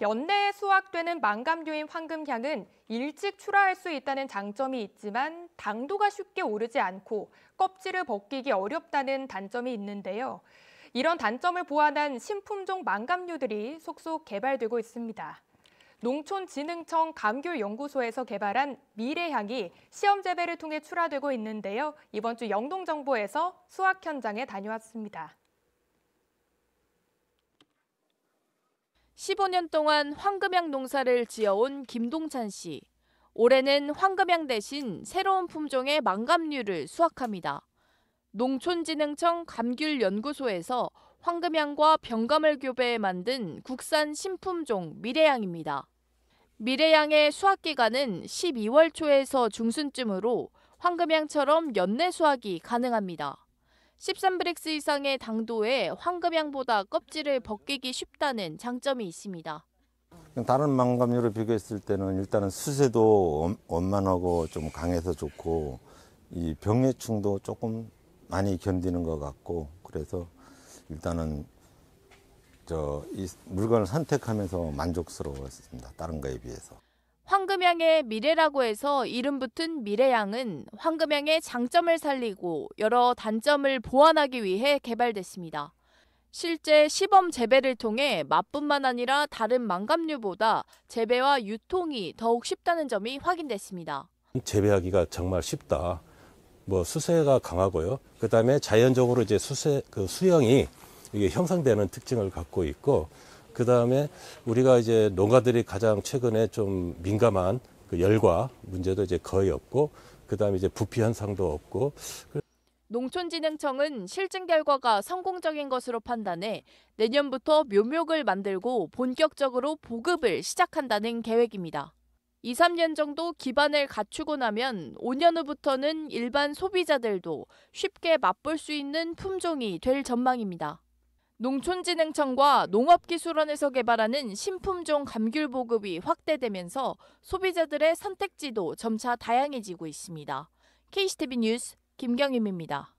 연내에 수확되는 망감류인 황금향은 일찍 출하할 수 있다는 장점이 있지만 당도가 쉽게 오르지 않고 껍질을 벗기기 어렵다는 단점이 있는데요. 이런 단점을 보완한 신품종 망감류들이 속속 개발되고 있습니다. 농촌진흥청 감귤연구소에서 개발한 미래향이 시험 재배를 통해 출하되고 있는데요. 이번 주 영동정보에서 수확 현장에 다녀왔습니다. 15년 동안 황금향 농사를 지어온 김동찬 씨. 올해는 황금향 대신 새로운 품종의 망감류를 수확합니다. 농촌진흥청 감귤연구소에서 황금향과 병감을 교배해 만든 국산 신품종 미래향입니다. 미래향의 수확 기간은 12월 초에서 중순쯤으로 황금향처럼 연내 수확이 가능합니다. 13브릭스 이상의 당도에 황금향보다 껍질을 벗기기 쉽다는 장점이 있습니다. 다른 망감류로 비교했을 때는 일단은 수세도 원만하고 좀 강해서 좋고 이 병해충도 조금 많이 견디는 것 같고 그래서 일단은 저이 물건을 선택하면서 만족스러웠습니다. 다른 거에 비해서. 황금향의 미래라고 해서 이름 붙은 미래향은 황금향의 장점을 살리고 여러 단점을 보완하기 위해 개발됐습니다. 실제 시범 재배를 통해 맛뿐만 아니라 다른 망감류보다 재배와 유통이 더욱 쉽다는 점이 확인됐습니다. 재배하기가 정말 쉽다. 뭐 수세가 강하고요. 그다음에 자연적으로 이제 수세 그 수형이 이게 형성되는 특징을 갖고 있고 그 다음에 우리가 이제 농가들이 가장 최근에 좀 민감한 그 열과 문제도 이제 거의 없고 그 다음에 이제 부피 현상도 없고. 농촌진흥청은 실증 결과가 성공적인 것으로 판단해 내년부터 묘목을 만들고 본격적으로 보급을 시작한다는 계획입니다. 2, 3년 정도 기반을 갖추고 나면 5년 후부터는 일반 소비자들도 쉽게 맛볼 수 있는 품종이 될 전망입니다. 농촌진흥청과 농업기술원에서 개발하는 신품종 감귤 보급이 확대되면서 소비자들의 선택지도 점차 다양해지고 있습니다. KCTV 뉴스 김경임입니다.